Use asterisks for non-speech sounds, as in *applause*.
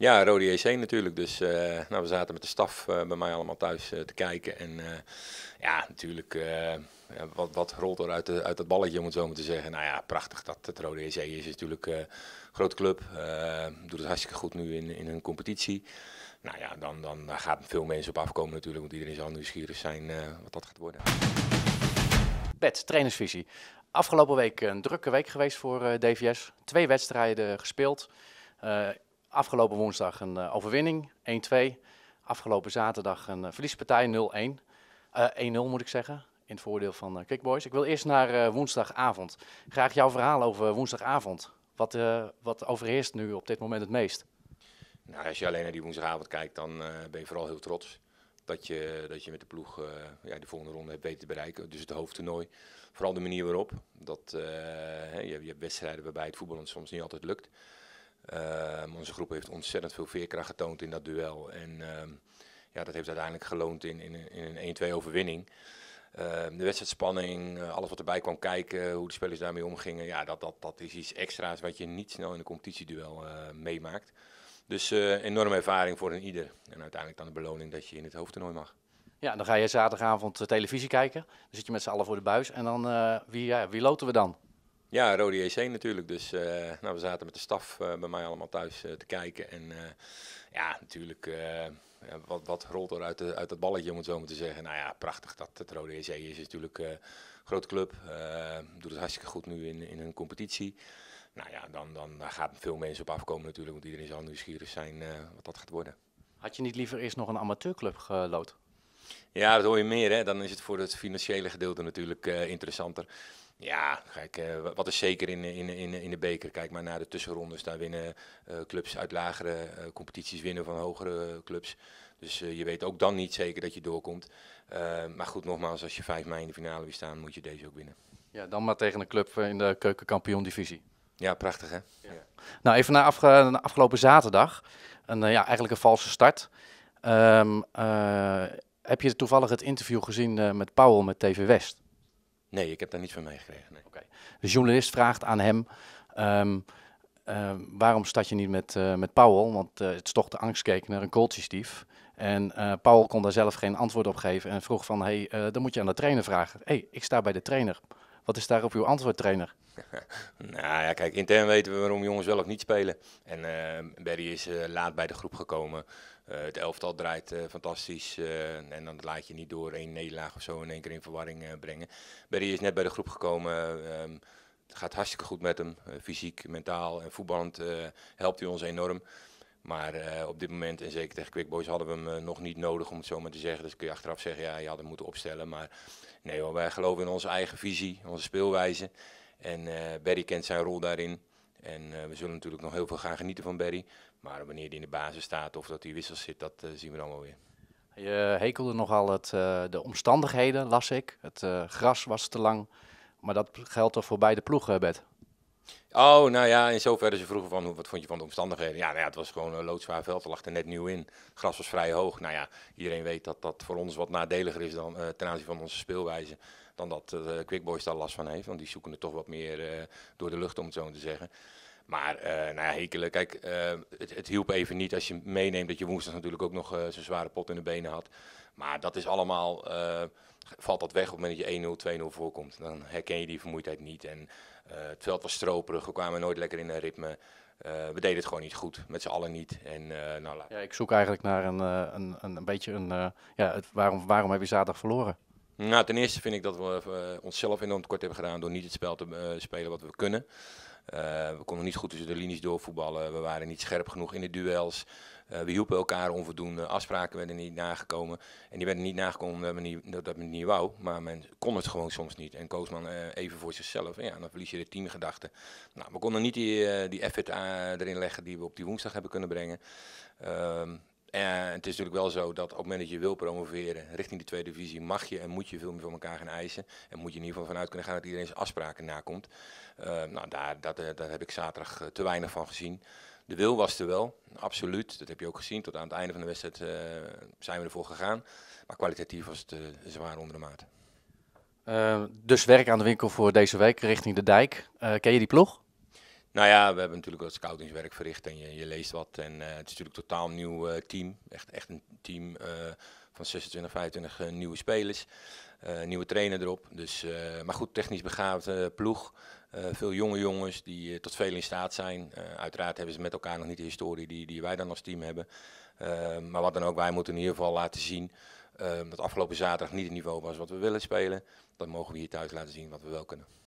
Ja, Rode EC natuurlijk. Dus eh, nou, we zaten met de staf eh, bij mij allemaal thuis eh, te kijken. En ja, natuurlijk, wat, wat rolt er uit, de, uit dat balletje, om het zo maar te zeggen. Nou ja, prachtig dat het Rode EC is. natuurlijk een grote club. doet het hartstikke goed nu in, in hun competitie. Nou ja, dan, dan daar gaat veel mensen op afkomen natuurlijk. Want iedereen zal nieuwsgierig zijn wat dat gaat worden. Bed, trainersvisie. Afgelopen week een drukke week geweest voor DVS. Twee wedstrijden gespeeld. Afgelopen woensdag een eh, overwinning, 1-2. Afgelopen zaterdag een eh, verliespartij, 0-1. 1-0 eh, moet ik zeggen, in het voordeel van Kickboys. Ik wil eerst naar woensdagavond. Graag jouw verhaal over woensdagavond. Wat, wat overheerst nu op dit moment het meest? Nou, als je alleen naar die woensdagavond kijkt, dan ben je vooral heel trots dat je, dat je met de ploeg ja, de volgende ronde hebt weten te bereiken. Dus het hoofdtoernooi. Vooral de manier waarop. Dat, je, je, hebt wedstrijden waarbij het voetballen soms niet altijd lukt. Ehm, onze groep heeft ontzettend veel veerkracht getoond in dat duel. En ehm, ja, dat heeft uiteindelijk geloond in, in, in een 1-2 overwinning. Ehm, de wedstrijdspanning, eh, alles wat erbij kwam kijken, hoe de spelers daarmee omgingen. Ja, dat, dat, dat is iets extra's wat je niet snel in een competitieduel eh, meemaakt. Dus uh, enorme ervaring voor een ieder. En uiteindelijk dan de beloning dat je in het hoofdtoernooi mag. Ja, dan ga je zaterdagavond televisie kijken. Dan zit je met z'n allen voor de buis. En dan, wie, ja, wie loten we dan? Ja, Rode EC natuurlijk. Dus eh, nou, we zaten met de staf eh, bij mij allemaal thuis eh, te kijken. En ja, natuurlijk, wat, wat rolt er uit, de, uit dat balletje, om het zo maar te zeggen. Nou ja, prachtig dat het Rode EC is. is natuurlijk een grote club. doet het hartstikke goed nu in, in hun competitie. Nou ja, dan, dan, daar gaan veel mensen op afkomen natuurlijk. Want iedereen zal nieuwsgierig zijn wat dat gaat worden. Had je niet liever eerst nog een amateurclub gelood? Ja, dat hoor je meer. Hè? Dan is het voor het financiële gedeelte natuurlijk eh, interessanter. Ja, kijk, eh, wat is zeker in, in, in, in de beker? Kijk maar naar de tussenrondes. Daar winnen eh, clubs uit lagere competities winnen van hogere clubs. Dus je weet ook dan niet zeker dat je doorkomt. maar goed, nogmaals, als je 5 mei in de finale weer staan, moet je deze ook winnen. Ja, dan maar tegen een club in de keukenkampioen-divisie. Ja, prachtig hè? Ja. Nou, even naar, afgelopen zaterdag. Een, ja, eigenlijk een valse start. Um, heb je toevallig het interview gezien eh, met Powell met TV West? Nee, ik heb daar niet van meegekregen. De journalist vraagt aan hem: ehm, ehm, waarom start je niet met, uh, met Powell? Want eh, het is toch de angstkeek naar een kooltjesdief. En Powell kon daar zelf geen antwoord op geven en vroeg van: hey, dan moet je aan de trainer vragen. hey, ik sta bij de trainer. Wat is daarop uw antwoord, trainer? *laughs* nou ja, kijk, intern weten we waarom jongens wel of niet spelen. En uh, eh, Berry is eh, laat bij de groep gekomen. Eh, het elftal draait fantastisch. en dan laat je niet door één nederlaag of zo in één keer in verwarring brengen. Berry is net bij de groep gekomen. Ehm, het gaat hartstikke goed met hem. fysiek, mentaal en voetballend helpt hij ons enorm. Maar op dit moment, en zeker tegen Quick Boys, hadden we hem nog niet nodig om het zo maar te zeggen. Dus kun je achteraf zeggen, ja, je had hem moeten opstellen. Maar nee wij geloven in onze eigen visie, onze speelwijze. En eh, Barry kent zijn rol daarin. En eh, we zullen natuurlijk nog heel veel gaan genieten van Barry. Maar wanneer hij in de basis staat of dat hij wissels zit, dat eh, zien we dan wel weer. Je hekelde nogal het, de omstandigheden, las ik. Het gras was te lang. Maar dat geldt toch voor beide ploegen, Bed. Oh, nou ja, in zoverre ze vroegen van wat vond je van de omstandigheden. Ja, nou ja het was gewoon een eh, loodzwaar veld, er lag er net nieuw in. Gras was vrij hoog. Nou ja, iedereen weet dat dat voor ons wat nadeliger is dan, eh, ten aanzien van onze speelwijze. Dan dat uh, eh, Quickboys daar last van heeft, want die zoeken het toch wat meer door de lucht, om het zo te zeggen. Maar uh, nou ja, Hekelen, kijk, het, het, hielp even niet als je meeneemt dat je woensdag natuurlijk ook nog zo'n zware pot in de benen had. Maar dat is allemaal valt dat weg op het moment dat je 1-0, 2-0 voorkomt. Dan herken je die vermoeidheid niet. En eh, het veld was stroperig, we kwamen nooit lekker in een ritme. Eh, we deden het gewoon niet goed, met z'n allen niet. En, eh, nou, laat. ja, ik zoek eigenlijk naar een, een, een, een beetje een. ja, waarom, waarom heb je zaterdag verloren? Nou, ten eerste vind ik dat we onszelf enorm tekort hebben gedaan door niet het spel te spelen wat we kunnen. Eh, we konden niet goed tussen de linies doorvoetballen. We waren niet scherp genoeg in de duels. Eh, we hielpen elkaar onvoldoende. Afspraken werden niet nagekomen. En die werden niet nagekomen omdat men niet, dat men niet wou. Maar men kon het gewoon soms niet. En Koosman eh, even voor zichzelf. ja, dan verlies je de teamgedachte. Nou, we konden niet die, die effort erin leggen die we op die woensdag hebben kunnen brengen. Ehm, en het is natuurlijk wel zo dat op het moment dat je wil promoveren richting de tweede divisie, mag je en moet je veel meer van elkaar gaan eisen. En moet je in ieder geval vanuit kunnen gaan dat iedereen zijn afspraken nakomt. Uh, nou, daar, dat, eh, daar heb ik zaterdag eh, te weinig van gezien. De wil was er wel, absoluut. Dat heb je ook gezien. Tot aan het einde van de wedstrijd zijn we ervoor gegaan. Maar kwalitatief was het zwaar onder de maat. dus werk aan de winkel voor deze week richting de dijk. ken je die ploeg? Nou ja, we hebben natuurlijk wat scoutingswerk verricht en je, je leest wat. En eh, het is natuurlijk een totaal nieuw eh, team. Echt, echt een team eh, van 26, 25 nieuwe spelers. nieuwe trainer erop. Dus, maar goed, technisch begaafde ploeg. veel jonge jongens die tot veel in staat zijn. uiteraard hebben ze met elkaar nog niet de historie die, die wij dan als team hebben. maar wat dan ook, wij moeten in ieder geval laten zien dat afgelopen zaterdag niet het niveau was wat we willen spelen. Dan mogen we hier thuis laten zien wat we wel kunnen.